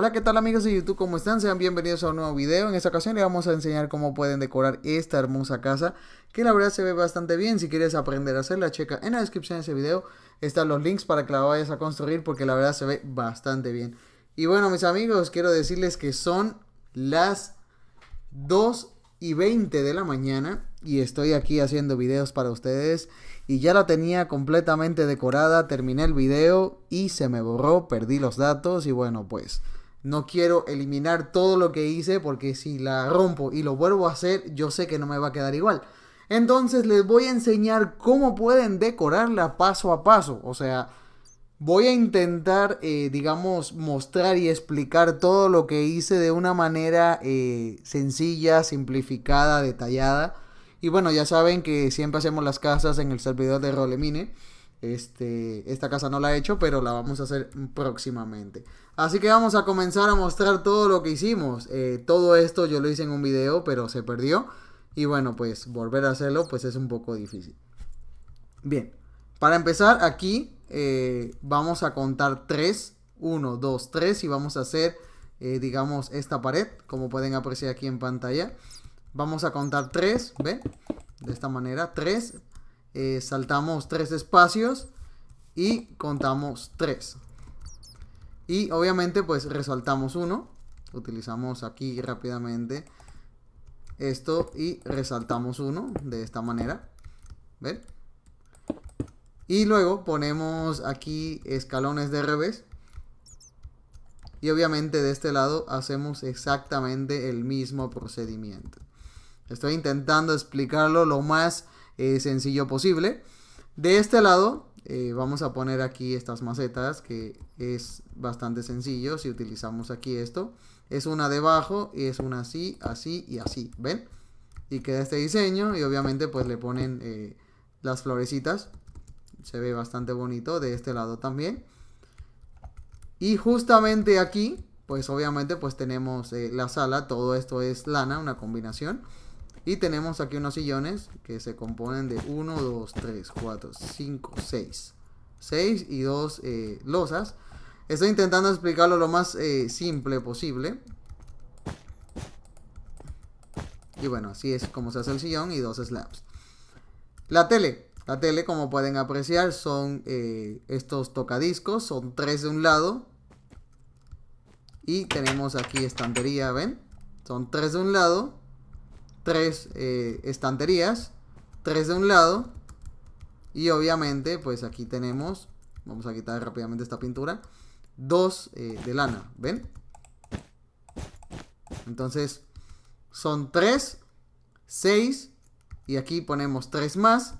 Hola, ¿qué tal amigos de YouTube? ¿Cómo están? Sean bienvenidos a un nuevo video. En esta ocasión les vamos a enseñar cómo pueden decorar esta hermosa casa, que la verdad se ve bastante bien. Si quieres aprender a hacerla, checa en la descripción de este video. Están los links para que la vayas a construir porque la verdad se ve bastante bien. Y bueno, mis amigos, quiero decirles que son las 2 y 20 de la mañana y estoy aquí haciendo videos para ustedes y ya la tenía completamente decorada, terminé el video y se me borró, perdí los datos y bueno, pues no quiero eliminar todo lo que hice porque si la rompo y lo vuelvo a hacer, yo sé que no me va a quedar igual. Entonces les voy a enseñar cómo pueden decorarla paso a paso. O sea, voy a intentar, eh, digamos, mostrar y explicar todo lo que hice de una manera eh, sencilla, simplificada, detallada. Y bueno, ya saben que siempre hacemos las casas en el servidor de Rolemine. Este, esta casa no la he hecho, pero la vamos a hacer próximamente. Así que vamos a comenzar a mostrar todo lo que hicimos. Eh, todo esto yo lo hice en un video, pero se perdió. Y bueno, pues volver a hacerlo pues es un poco difícil. Bien, para empezar aquí eh, vamos a contar 3. 1, 2, 3 y vamos a hacer, eh, digamos, esta pared, como pueden apreciar aquí en pantalla. Vamos a contar 3, ve De esta manera, 3, eh, saltamos tres espacios y contamos tres. Y obviamente pues resaltamos uno. Utilizamos aquí rápidamente esto y resaltamos uno de esta manera. ¿Ven? Y luego ponemos aquí escalones de revés. Y obviamente de este lado hacemos exactamente el mismo procedimiento. Estoy intentando explicarlo lo más eh, sencillo posible. De este lado eh, vamos a poner aquí estas macetas que es bastante sencillo si utilizamos aquí esto. Es una debajo y es una así, así y así, ¿ven? Y queda este diseño y obviamente pues le ponen eh, las florecitas. Se ve bastante bonito de este lado también. Y justamente aquí pues obviamente pues tenemos la sala, todo esto es lana, una combinación. Y tenemos aquí unos sillones que se componen de 1, 2, 3, 4, 5, 6. 6 y 2 eh, losas. Estoy intentando explicarlo lo más eh, simple posible. Y bueno, así es como se hace el sillón y dos slabs. La tele. La tele, como pueden apreciar, son eh, estos tocadiscos. Son tres de un lado. Y tenemos aquí estantería, ¿ven? Son tres de un lado tres eh, estanterías, tres de un lado. Y obviamente, pues aquí tenemos, vamos a quitar rápidamente esta pintura, dos eh, de lana, ¿ven? Entonces, son tres, seis, y aquí ponemos tres más,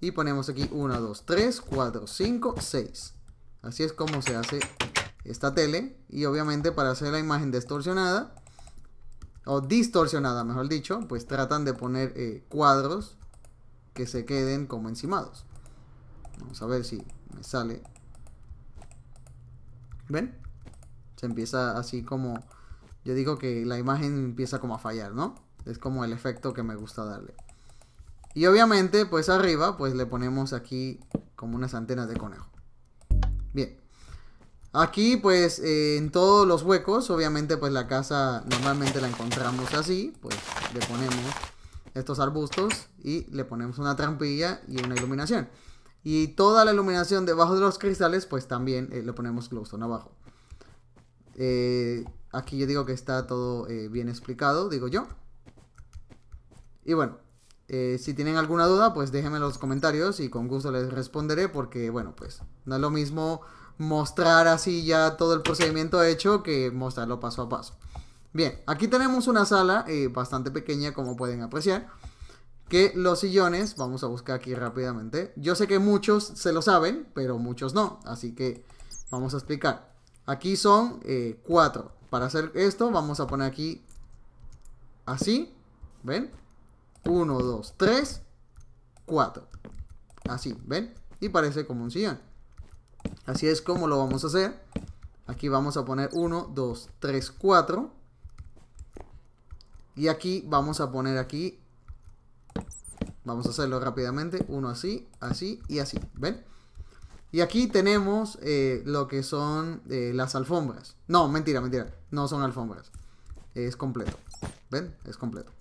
y ponemos aquí 1, 2, 3, 4, 5, 6. Así es como se hace esta tele. Y obviamente para hacer la imagen distorsionada, o distorsionada, mejor dicho, pues tratan de poner eh, cuadros que se queden como encimados. Vamos a ver si me sale. ¿Ven? Se empieza así como... Yo digo que la imagen empieza como a fallar, ¿no? Es como el efecto que me gusta darle. Y obviamente, pues arriba, pues le ponemos aquí como unas antenas de conejo. Bien. Aquí, pues, eh, en todos los huecos, obviamente, pues la casa normalmente la encontramos así. Pues le ponemos estos arbustos y le ponemos una trampilla y una iluminación. Y toda la iluminación debajo de los cristales, pues también eh, le ponemos glowstone abajo. Eh, aquí yo digo que está todo bien explicado, digo yo. Y bueno, eh, si tienen alguna duda, pues déjenme en los comentarios y con gusto les responderé porque, bueno, pues no es lo mismo mostrar así ya todo el procedimiento hecho que mostrarlo paso a paso. Bien, aquí tenemos una sala eh, bastante pequeña como pueden apreciar, que los sillones, vamos a buscar aquí rápidamente, yo sé que muchos se lo saben, pero muchos no, así que vamos a explicar. Aquí son eh, cuatro. Para hacer esto vamos a poner aquí así, ¿ven? 1, 2, 3, 4. Así, ¿ven? Y parece como un sillón. Así es como lo vamos a hacer. Aquí vamos a poner 1, 2, 3, 4. Y aquí vamos a poner aquí. Vamos a hacerlo rápidamente. Uno así, así y así. ¿Ven? Y aquí tenemos eh, lo que son eh, las alfombras. No, mentira, mentira. No son alfombras. Es completo. ¿Ven? Es completo.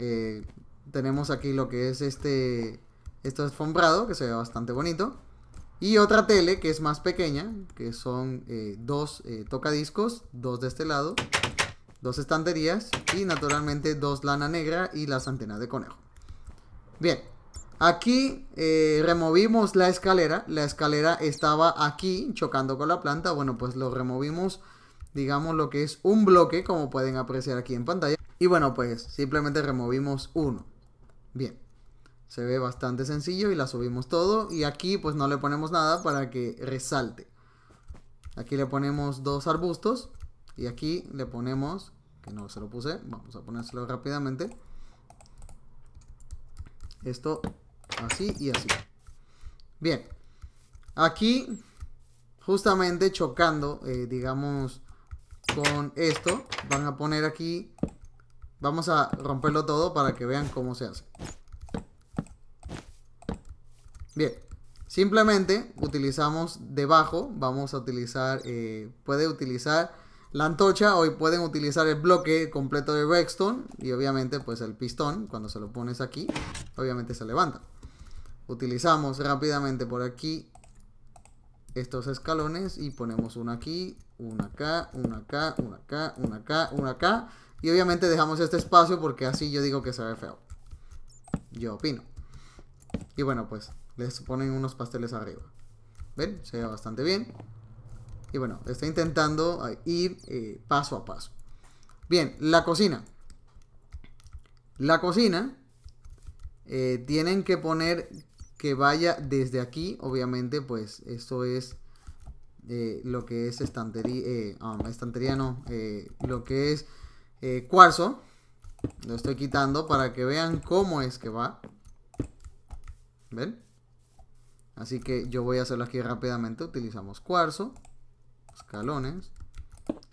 Eh, tenemos aquí lo que es este, este alfombrado, que se ve bastante bonito. Y otra tele que es más pequeña, que son eh, dos eh, tocadiscos, dos de este lado, dos estanterías y naturalmente dos lana negra y las antenas de conejo. Bien, aquí removimos la escalera, la escalera estaba aquí chocando con la planta, bueno pues lo removimos digamos lo que es un bloque como pueden apreciar aquí en pantalla. Y bueno, pues simplemente removimos uno. Bien. Se ve bastante sencillo y la subimos todo. Y aquí pues no le ponemos nada para que resalte. Aquí le ponemos dos arbustos. Y aquí le ponemos, que no se lo puse, vamos a ponérselo rápidamente. Esto así y así. Bien. Aquí justamente chocando, eh, digamos, con esto, van a poner aquí Vamos a romperlo todo para que vean cómo se hace. Bien, simplemente utilizamos debajo, vamos a utilizar, eh, puede utilizar la antorcha, hoy pueden utilizar el bloque completo de redstone y obviamente pues el pistón, cuando se lo pones aquí, obviamente se levanta. Utilizamos rápidamente por aquí estos escalones y ponemos uno aquí, uno acá, uno acá, uno acá, uno acá, uno acá. Y obviamente dejamos este espacio porque así yo digo que se ve feo. Yo opino. Y bueno, pues les ponen unos pasteles arriba. ¿Ven? Se ve bastante bien. Y bueno, estoy intentando eh, ir eh, paso a paso. Bien, la cocina. La cocina eh, tienen que poner que vaya desde aquí. Obviamente, pues esto es lo que es estantería. ah estantería no. lo que es eh, cuarzo. Lo estoy quitando para que vean cómo es que va. ¿Ven? Así que yo voy a hacerlo aquí rápidamente. Utilizamos cuarzo, escalones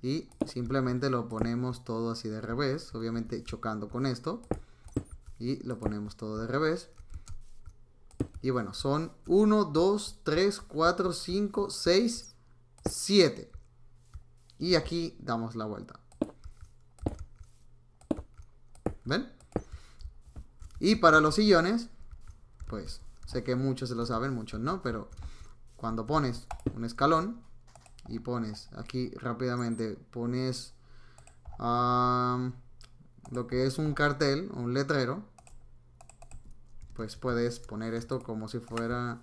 y simplemente lo ponemos todo así de revés. Obviamente chocando con esto. Y lo ponemos todo de revés. Y bueno, son 1, 2, 3, 4, 5, 6, 7. Y aquí damos la vuelta. Y para los sillones, pues sé que muchos se lo saben, muchos no, pero cuando pones un escalón y pones aquí rápidamente, pones lo que es un cartel, o un letrero, pues puedes poner esto como si fuera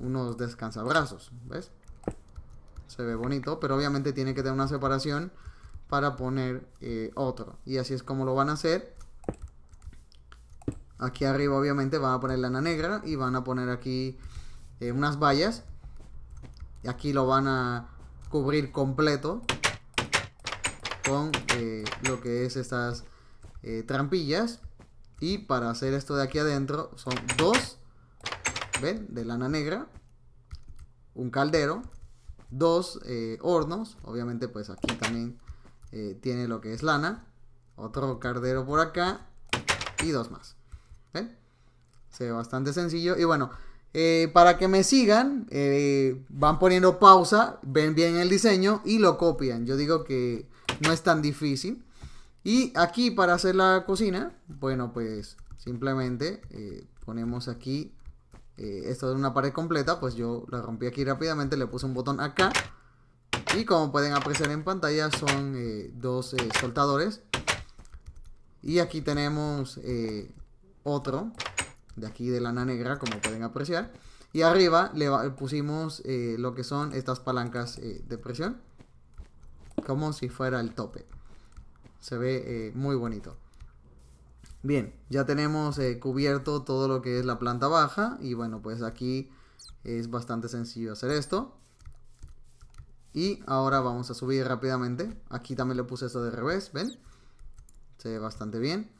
unos descansabrazos, ¿ves? Se ve bonito, pero obviamente tiene que tener una separación para poner eh, otro. Y así es como lo van a hacer Aquí arriba obviamente van a poner lana negra y van a poner aquí eh, unas vallas. Y aquí lo van a cubrir completo con eh, lo que es estas eh, trampillas. Y para hacer esto de aquí adentro son dos, ¿ven? De lana negra, un caldero, dos hornos, obviamente pues aquí también tiene lo que es lana, otro caldero por acá y dos más. Se ve bastante sencillo. Y bueno, eh, para que me sigan, eh, van poniendo pausa, ven bien el diseño y lo copian. Yo digo que no es tan difícil. Y aquí para hacer la cocina, bueno, pues simplemente eh, ponemos aquí, esto de una pared completa, pues yo la rompí aquí rápidamente, le puse un botón acá. Y como pueden apreciar en pantalla, son dos soltadores. Y aquí tenemos otro de aquí de lana negra, como pueden apreciar. Y arriba le pusimos eh, lo que son estas palancas eh, de presión, como si fuera el tope. Se ve eh, muy bonito. Bien, ya tenemos cubierto todo lo que es la planta baja y bueno, pues aquí es bastante sencillo hacer esto. Y ahora vamos a subir rápidamente. Aquí también le puse esto de revés, ¿ven? Se ve bastante bien.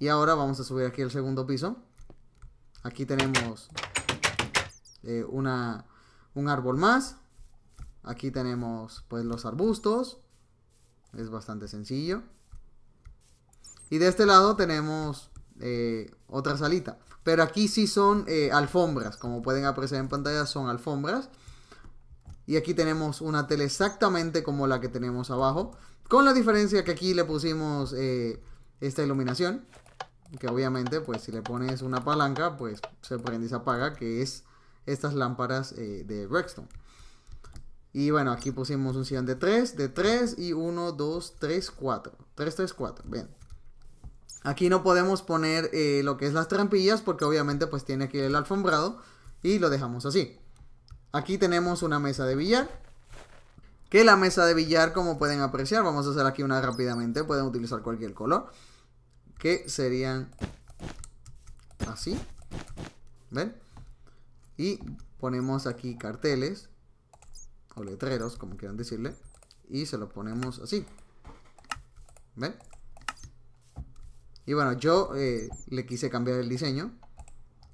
Y ahora vamos a subir aquí al segundo piso. Aquí tenemos eh, un árbol más. Aquí tenemos pues los arbustos. Es bastante sencillo. Y de este lado tenemos eh, otra salita. Pero aquí sí son eh, alfombras. Como pueden apreciar en pantalla son alfombras. Y aquí tenemos una tele exactamente como la que tenemos abajo. Con la diferencia que aquí le pusimos esta iluminación que obviamente pues si le pones una palanca pues se prende y se apaga, que es estas lámparas eh, de Rexton. Y bueno, aquí pusimos un sillón de 3, de 3 y 1, 2, 3, 4. 3, 3, 4, bien. Aquí no podemos poner eh, lo que es las trampillas porque obviamente pues tiene aquí el alfombrado y lo dejamos así. Aquí tenemos una mesa de billar. Que la mesa de billar, como pueden apreciar, vamos a hacer aquí una rápidamente, pueden utilizar cualquier color que serían así. ¿Ven? Y ponemos aquí carteles o letreros, como quieran decirle, y se lo ponemos así. ¿Ven? Y bueno, yo eh, le quise cambiar el diseño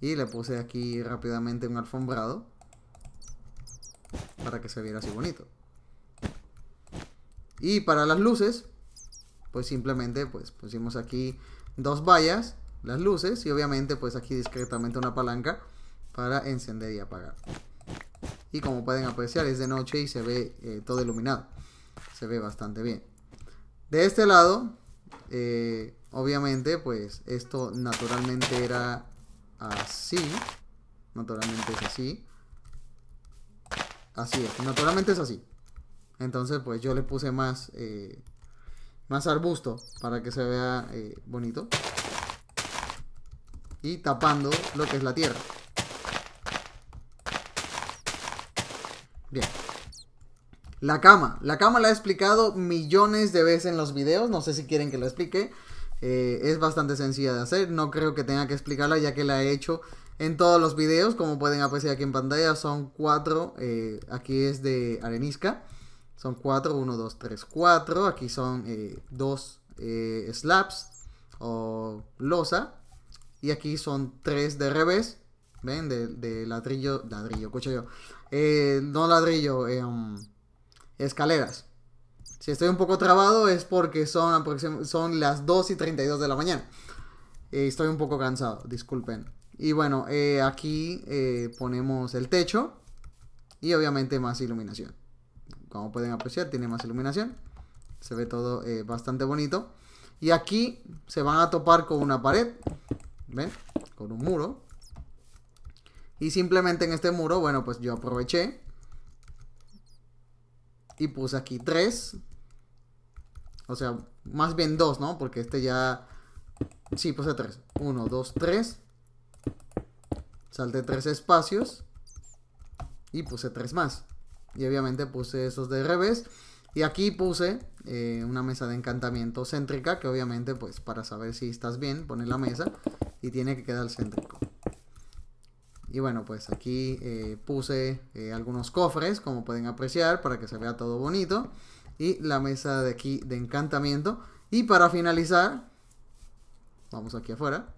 y le puse aquí rápidamente un alfombrado para que se viera así bonito. Y para las luces, pues simplemente pues pusimos aquí dos vallas, las luces y obviamente pues aquí discretamente una palanca para encender y apagar. Y como pueden apreciar es de noche y se ve eh, todo iluminado, se ve bastante bien. De este lado, eh, obviamente pues esto naturalmente era así, naturalmente es así. Así es, naturalmente es así. Entonces, pues yo le puse más eh, más arbusto para que se vea eh, bonito. Y tapando lo que es la tierra. Bien. La cama. La cama la he explicado millones de veces en los videos. No sé si quieren que la explique. Eh, es bastante sencilla de hacer. No creo que tenga que explicarla ya que la he hecho en todos los videos. Como pueden apreciar aquí en pantalla son cuatro. Eh, aquí es de arenisca. Son 4, 1, 2, 3, 4. Aquí son 2 eh, eh, slabs o losa. Y aquí son 3 de revés. ¿Ven? De, ladrillo, ladrillo, escucho yo. Eh, no ladrillo, um, escaleras. Si estoy un poco trabado es porque son, son las 2 y 32 de la mañana. estoy un poco cansado, disculpen. Y bueno, aquí ponemos el techo y obviamente más iluminación como pueden apreciar, tiene más iluminación. Se ve todo eh, bastante bonito. Y aquí se van a topar con una pared, ¿ven? Con un muro. Y simplemente en este muro, bueno, pues yo aproveché. Y puse aquí tres. O sea, más bien dos, ¿no? Porque este ya... Sí, puse tres. Uno, dos, tres. Salté tres espacios. Y puse tres más. Y obviamente puse esos de revés. Y aquí puse eh, una mesa de encantamiento céntrica, que obviamente pues para saber si estás bien, pone la mesa y tiene que quedar céntrico. Y bueno, pues aquí eh, puse eh, algunos cofres, como pueden apreciar, para que se vea todo bonito. Y la mesa de aquí de encantamiento. Y para finalizar, vamos aquí afuera.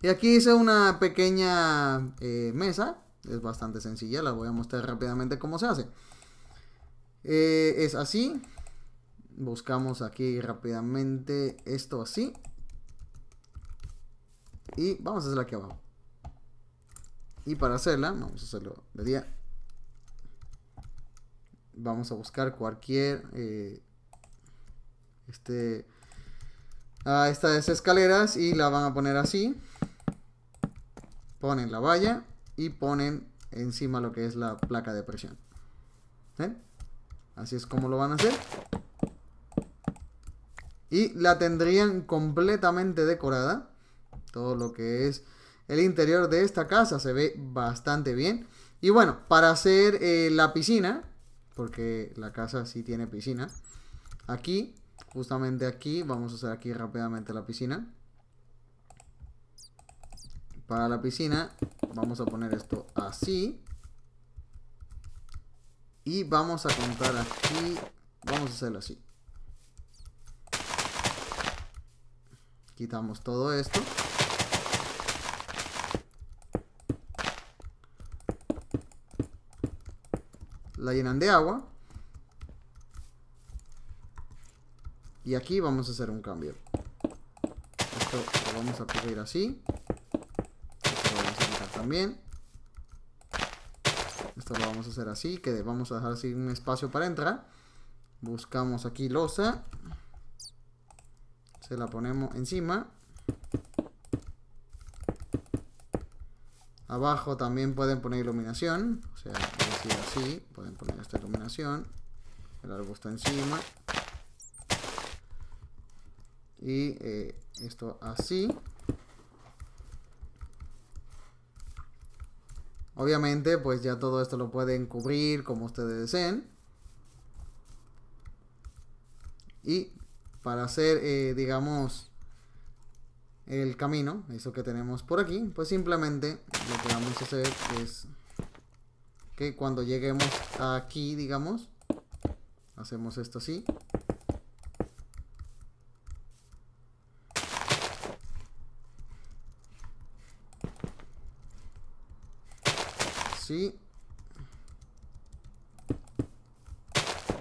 Y aquí hice una pequeña mesa es bastante sencilla, la voy a mostrar rápidamente cómo se hace. Eh, es así. Buscamos aquí rápidamente esto así. Y vamos a hacerla aquí abajo. Y para hacerla, vamos a hacerlo de día. Vamos a buscar cualquier... Eh, este... A estas escaleras y la van a poner así. Ponen la valla y ponen encima lo que es la placa de presión. ¿Ven? Así es como lo van a hacer. Y la tendrían completamente decorada. Todo lo que es el interior de esta casa se ve bastante bien. Y bueno, para hacer eh, la piscina, porque la casa sí tiene piscina, aquí, justamente aquí, vamos a hacer aquí rápidamente la piscina para la piscina vamos a poner esto así y vamos a contar aquí vamos a hacerlo así quitamos todo esto la llenan de agua y aquí vamos a hacer un cambio esto lo vamos a poner así también. Esto lo vamos a hacer así, que vamos a dejar así un espacio para entrar. Buscamos aquí losa. Se la ponemos encima. Abajo también pueden poner iluminación. O sea, así, pueden poner esta iluminación. El árbol está encima. Y eh, esto así. Obviamente, pues ya todo esto lo pueden cubrir como ustedes deseen. Y para hacer, eh, digamos, el camino, eso que tenemos por aquí, pues simplemente lo que vamos a hacer es que cuando lleguemos aquí, digamos, hacemos esto así.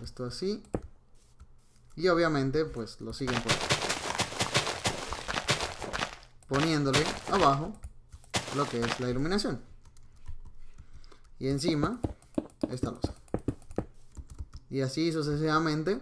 Esto así. Y obviamente pues lo siguen por poniéndole abajo lo que es la iluminación. Y encima esta losa. Y así sucesivamente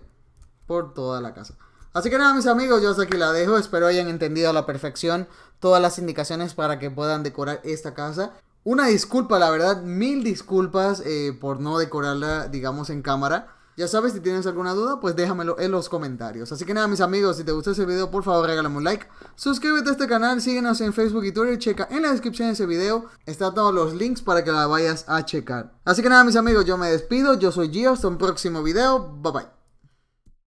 por toda la casa. Así que nada, mis amigos, yo hasta aquí la dejo. Espero hayan entendido a la perfección todas las indicaciones para que puedan decorar esta casa. Una disculpa, la verdad, mil disculpas eh, por no decorarla, digamos, en cámara. Ya sabes, si tienes alguna duda, pues déjamelo en los comentarios. Así que nada, mis amigos, si te gustó ese video, por favor regálame un like. Suscríbete a este canal, síguenos en Facebook y Twitter. Checa en la descripción de ese video. Están todos los links para que la vayas a checar. Así que nada, mis amigos, yo me despido. Yo soy Gio. Hasta un próximo video. Bye bye.